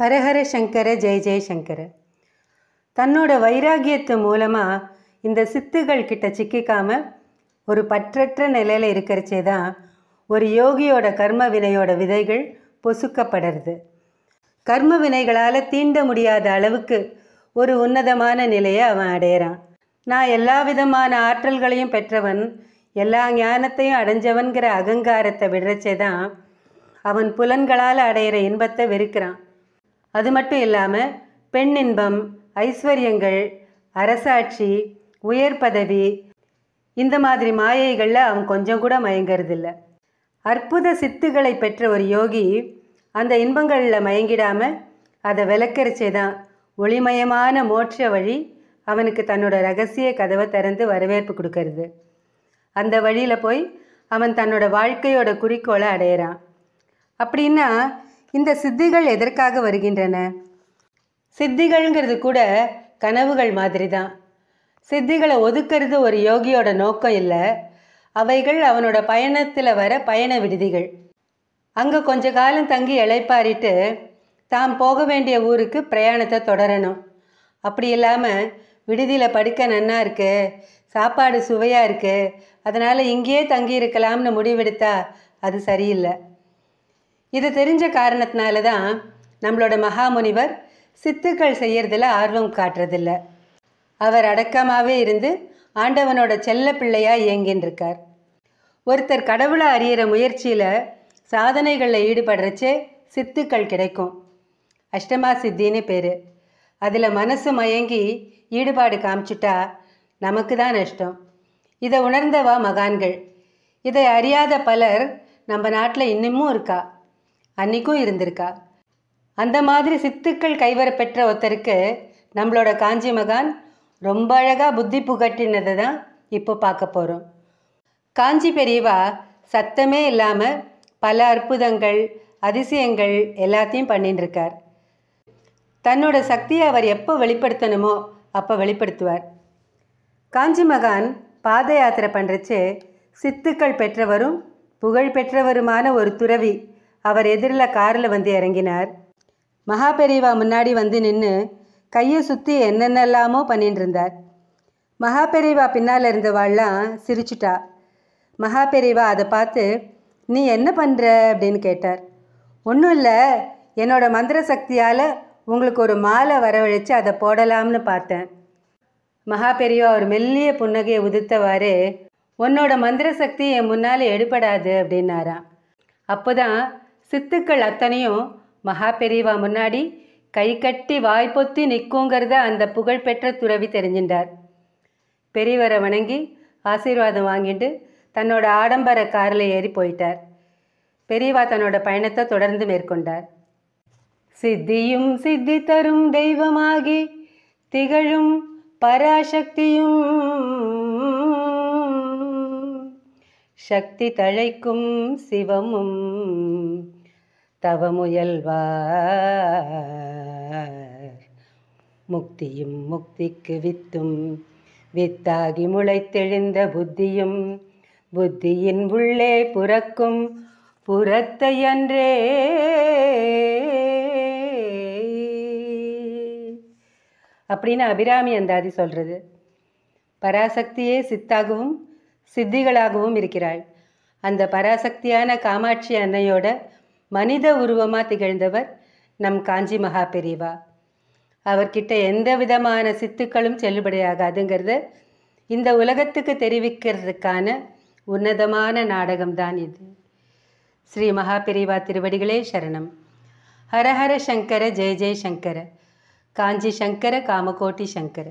ஹரஹர சங்கர ஜெய ஜெயசங்கர தன்னோட வைராகியத்து மூலமாக இந்த சித்துகள் கிட்ட சிக்கிக்காமல் ஒரு பற்றற்ற நிலையில் இருக்கிறச்சே தான் ஒரு யோகியோட கர்ம வினையோட விதைகள் பொசுக்கப்படுறது கர்ம வினைகளால் தீண்ட முடியாத அளவுக்கு ஒரு உன்னதமான நிலையை அவன் அடையிறான் நான் எல்லா விதமான ஆற்றல்களையும் பெற்றவன் எல்லா ஞானத்தையும் அடைஞ்சவன்கிற அகங்காரத்தை விடுறச்சே தான் அவன் புலன்களால் அடையிற இன்பத்தை வெறுக்கிறான் அது மட்டும் இல்லாமல் பெண் இன்பம் ஐஸ்வர்யங்கள் அரசாட்சி உயர் பதவி இந்த மாதிரி மாயைகளில் அவன் கொஞ்சம் கூட மயங்கிறதில்ல அற்புத சித்துகளை பெற்ற ஒரு யோகி அந்த இன்பங்களில் மயங்கிடாமல் அதை விளக்கரிச்சே தான் ஒளிமயமான மோட்ச வழி அவனுக்கு தன்னோட ரகசிய கதவை திறந்து வரவேற்பு கொடுக்கறது அந்த வழியில் போய் அவன் தன்னோட வாழ்க்கையோட குறிக்கோளை அடையிறான் அப்படின்னா இந்த சித்திகள் எதற்காக வருகின்றன சித்திகள்ங்கிறது கூட கனவுகள் மாதிரி தான் சித்திகளை ஒதுக்கிறது ஒரு யோகியோட நோக்கம் இல்லை அவைகள் அவனோட பயணத்தில் வர பயண விடுதிகள் அங்கே கொஞ்ச காலம் தங்கி இழைப்பாரிட்டு தாம் போக வேண்டிய ஊருக்கு பிரயாணத்தை தொடரணும் அப்படி இல்லாமல் விடுதியில் படுக்க நன்னா இருக்குது சாப்பாடு சுவையாக இருக்குது அதனால் இங்கேயே தங்கியிருக்கலாம்னு முடிவெடுத்தா அது சரியில்லை இது தெரிஞ்ச காரணத்தினால தான் நம்மளோட மகாமுனிவர் சித்துக்கள் செய்யறதில் ஆர்வம் காட்டுறதில்ல அவர் அடக்கமாகவே இருந்து ஆண்டவனோட செல்ல பிள்ளையாக இயங்கின்றிருக்கார் ஒருத்தர் கடவுளை அறியிற முயற்சியில் சாதனைகளில் ஈடுபடுறச்சே சித்துக்கள் கிடைக்கும் அஷ்டமா சித்தின்னு பேர் அதில் மனசு மயங்கி ஈடுபாடு காமிச்சிட்டா நமக்கு தான் நஷ்டம் இதை உணர்ந்தவா மகான்கள் இதை அறியாத பலர் நம்ம நாட்டில் இன்னமும் இருக்கா அன்றைக்கும் இருந்திருக்கா அந்த மாதிரி சித்துக்கள் கைவர பெற்ற ஒருத்தருக்கு நம்மளோட காஞ்சி மகான் ரொம்ப அழகாக புத்தி புகட்டினதை தான் இப்போ பார்க்க போகிறோம் காஞ்சி பெரியவா சத்தமே இல்லாமல் பல அற்புதங்கள் அதிசயங்கள் எல்லாத்தையும் பண்ணிட்டுருக்கார் தன்னோட சக்தியை அவர் எப்போ வெளிப்படுத்தணுமோ அப்போ வெளிப்படுத்துவார் காஞ்சி மகான் பாத யாத்திரை பண்ணுறச்சு சித்துக்கள் பெற்றவரும் புகழ் பெற்றவருமான ஒரு துறவி அவர் எதிரில் காரில் வந்து இறங்கினார் மகாபெரிவா முன்னாடி வந்து நின்று கையை சுற்றி என்னென்னலாமோ பண்ணிட்டு இருந்தார் மகாபெரிவா பின்னால் இருந்தவாள்லாம் சிரிச்சுட்டா மகாபெரிவா அதை பார்த்து நீ என்ன பண்ணுற அப்படின்னு கேட்டார் ஒன்றும் இல்லை என்னோடய மந்திர சக்தியால் உங்களுக்கு ஒரு மாலை வரவழைச்சு அதை போடலாம்னு பார்த்தேன் மகா பெரியவா ஒரு மெல்லிய புன்னகையை உதிர்த்தவாறு உன்னோட மந்திர சக்தி என் முன்னால் எடுபடாது அப்படின்னாராம் அப்போ தான் சித்துக்கள் அத்தனையும் மகா பெரியவா முன்னாடி கை கட்டி வாய்ப்பொத்தி நிற்குங்கிறத அந்த புகழ்பெற்ற துறவி தெரிஞ்சின்றார் பெரியவரை வணங்கி ஆசீர்வாதம் வாங்கிட்டு தன்னோட ஆடம்பர காரில் ஏறி போயிட்டார் பெரியவா தன்னோட பயணத்தை தொடர்ந்து மேற்கொண்டார் சித்தியும் சித்தி தரும் தெய்வமாகி திகழும் பராசக்தியும் சக்தி தழைக்கும் சிவமும் தவமுயல்வார் முக்தியும் முக்திக்கு வித்தும் வித்தாகி முளைத்தெழுந்த புத்தியும் புத்தியின் உள்ளே புறக்கும் புறத்தையன்றே அப்படின்னு அபிராமி அந்தாதி சொல்கிறது பராசக்தியே சித்தாகவும் சித்திகளாகவும் இருக்கிறாள் அந்த பராசக்தியான காமாட்சி அன்னையோட மனித உருவமாக திகழ்ந்தவர் நம் காஞ்சி மகா பெரியவா அவர்கிட்ட எந்த விதமான சித்துக்களும் செல்லுபடியாகாதுங்கிறத இந்த உலகத்துக்கு தெரிவிக்கிறதுக்கான உன்னதமான நாடகம்தான் இது ஸ்ரீ மகா பெரியவா திருவடிகளே சரணம் ஹரஹர சங்கர ஜெய ஜெய சங்கர காஞ்சி சங்கர காமகோட்டி சங்கர